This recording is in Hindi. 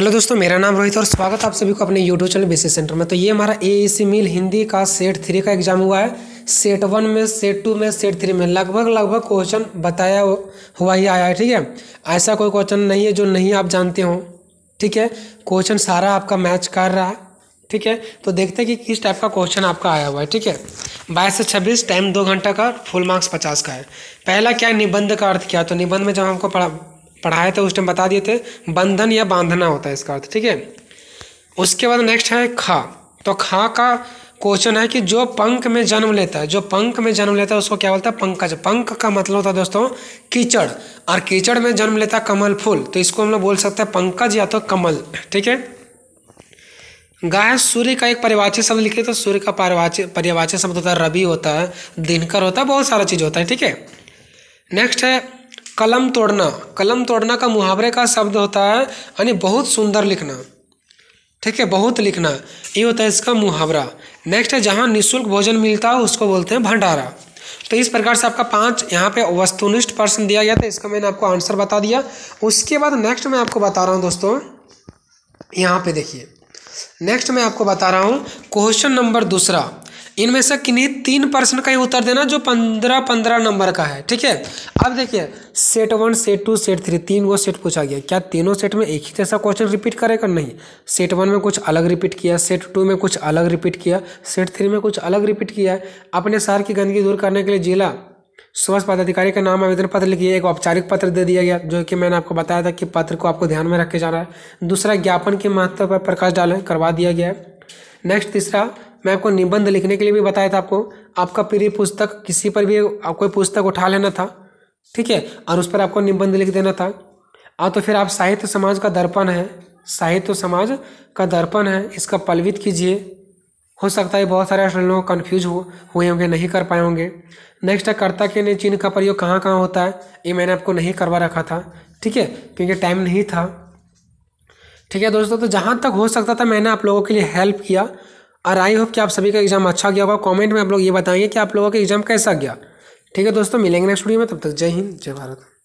हेलो दोस्तों मेरा नाम रोहित और स्वागत आप सभी को अपने यूट्यूब चैनल बेसिस सेंटर में तो ये हमारा ए मिल e हिंदी का सेट थ्री का एग्जाम हुआ है सेट वन में सेट टू में सेट थ्री में लगभग लगभग क्वेश्चन बताया हुआ ही आया है ठीक है ऐसा कोई क्वेश्चन नहीं है जो नहीं आप जानते हो ठीक है क्वेश्चन सारा आपका मैच कर रहा है ठीक है तो देखते हैं कि किस टाइप का क्वेश्चन आपका आया हुआ है ठीक है बाईस से छब्बीस टाइम दो घंटा का फुल मार्क्स पचास का है पहला क्या निबंध का अर्थ क्या तो निबंध में जब हमको पढ़ा पढ़ाए थे उस टाइम बता दिए थे बंधन या बांधना होता है इसका अर्थ ठीक है उसके बाद नेक्स्ट है खा तो खा का क्वेश्चन है कि जो पंख में जन्म लेता है जो पंख में जन्म लेता है उसको क्या बोलता है पंकज पंख का मतलब होता है दोस्तों कीचड़ और कीचड़ में जन्म लेता है कमल फूल तो इसको हम लोग बोल सकते हैं पंकज या तो कमल ठीक है गाय सूर्य का एक परिवाचित शब्द लिखे तो सूर्य का परिवाची परिवाचित शब्द होता है रवि होता है दिनकर होता है बहुत सारा चीज़ होता है ठीक है नेक्स्ट है कलम तोड़ना कलम तोड़ना का मुहावरे का शब्द होता है यानी बहुत सुंदर लिखना ठीक है बहुत लिखना ये होता है इसका मुहावरा नेक्स्ट है जहाँ निःशुल्क भोजन मिलता है उसको बोलते हैं भंडारा तो इस प्रकार से आपका पांच यहाँ पे वस्तुनिष्ठ प्रश्न दिया गया था इसका मैंने आपको आंसर बता दिया उसके बाद नेक्स्ट मैं आपको बता रहा हूँ दोस्तों यहाँ पे देखिए नेक्स्ट मैं आपको बता रहा हूँ क्वेश्चन नंबर दूसरा इनमें से किन्हीं तीन प्रश्न का ही उत्तर देना जो पंद्रह पंद्रह नंबर का है ठीक है अब देखिए set one set two set three तीन गो सेट पूछा गया क्या तीनों सेट में एक ही जैसा क्वेश्चन रिपीट करेगा नहीं सेट वन में कुछ अलग रिपीट किया सेट टू में कुछ अलग रिपीट किया सेट थ्री में कुछ अलग रिपीट किया है अपने शहर की गंदगी दूर करने के लिए जिला स्वास्थ्य पदाधिकारी का नाम आवेदन पत्र लिखिए एक औपचारिक पत्र दे दिया गया जो कि मैंने आपको बताया था कि पत्र को आपको ध्यान में रखे जा जाना है दूसरा ज्ञापन के महत्व पर प्रकाश डालें करवा दिया गया है नेक्स्ट तीसरा मैं आपको निबंध लिखने के लिए भी बताया था आपको आपका प्रिय पुस्तक किसी पर भी कोई पुस्तक उठा लेना था ठीक है और उस पर आपको निबंध लिख देना था और हाँ, तो फिर आप साहित्य समाज का दर्पण है साहित्य समाज का दर्पण है इसका पलवित कीजिए हो सकता है बहुत सारे लोग कन्फ्यूज हो हुए होंगे नहीं कर पाए होंगे नेक्स्ट है कर्ता के ने चिन्ह का प्रयोग कहाँ कहाँ होता है ये मैंने आपको नहीं करवा रखा था ठीक है क्योंकि टाइम नहीं था ठीक है दोस्तों तो जहाँ तक हो सकता था मैंने आप लोगों के लिए हेल्प किया और आई होप कि आप सभी का एग्जाम अच्छा गया होगा कमेंट में आप लोग ये बताएंगे कि आप लोगों का एग्जाम कैसा गया ठीक है दोस्तों मिलेंगे नेक्स्ट वीडियो में तब तक जय हिंद जय भारत